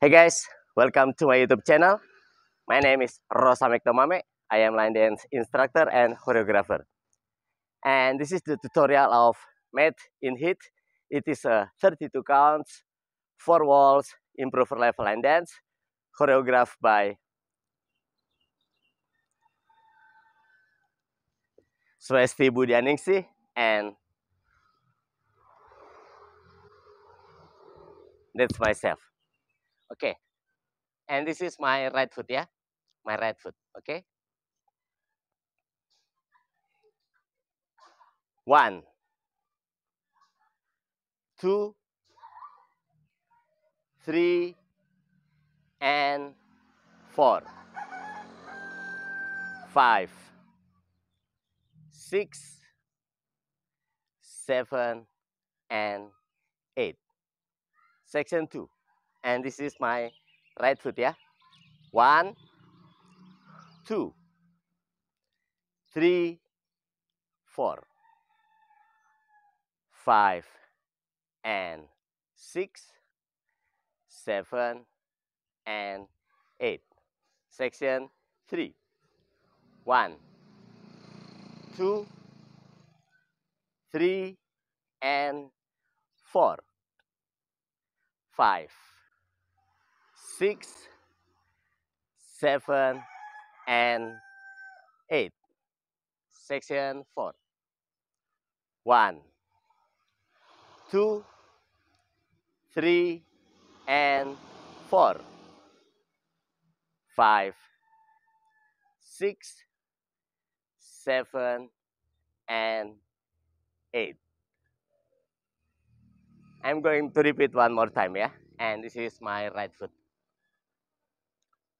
Hey guys, welcome to my YouTube channel. My name is Rosa McTomame. I am line dance instructor and choreographer. And this is the tutorial of Met in Hit. It is a 32 counts, four walls, improver level line dance, choreographed by Swesti Budyaningsi and that's myself. Okay. And this is my right foot, yeah? My right foot, okay? One, two, three, and four, five, six, seven, and eight. Section two and this is my right foot yeah one two three four five and six seven and eight section three one two three and four five six, seven, and eight. Section four. One, two, three, and four, five, six, seven, and eight. I'm going to repeat one more time, yeah? And this is my right foot.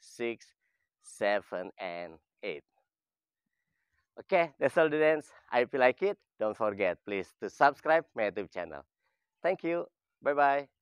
6, 7 and 8. Okay, that's all dance. I hope you like it. Don't forget please to subscribe my YouTube channel. Thank you. Bye-bye.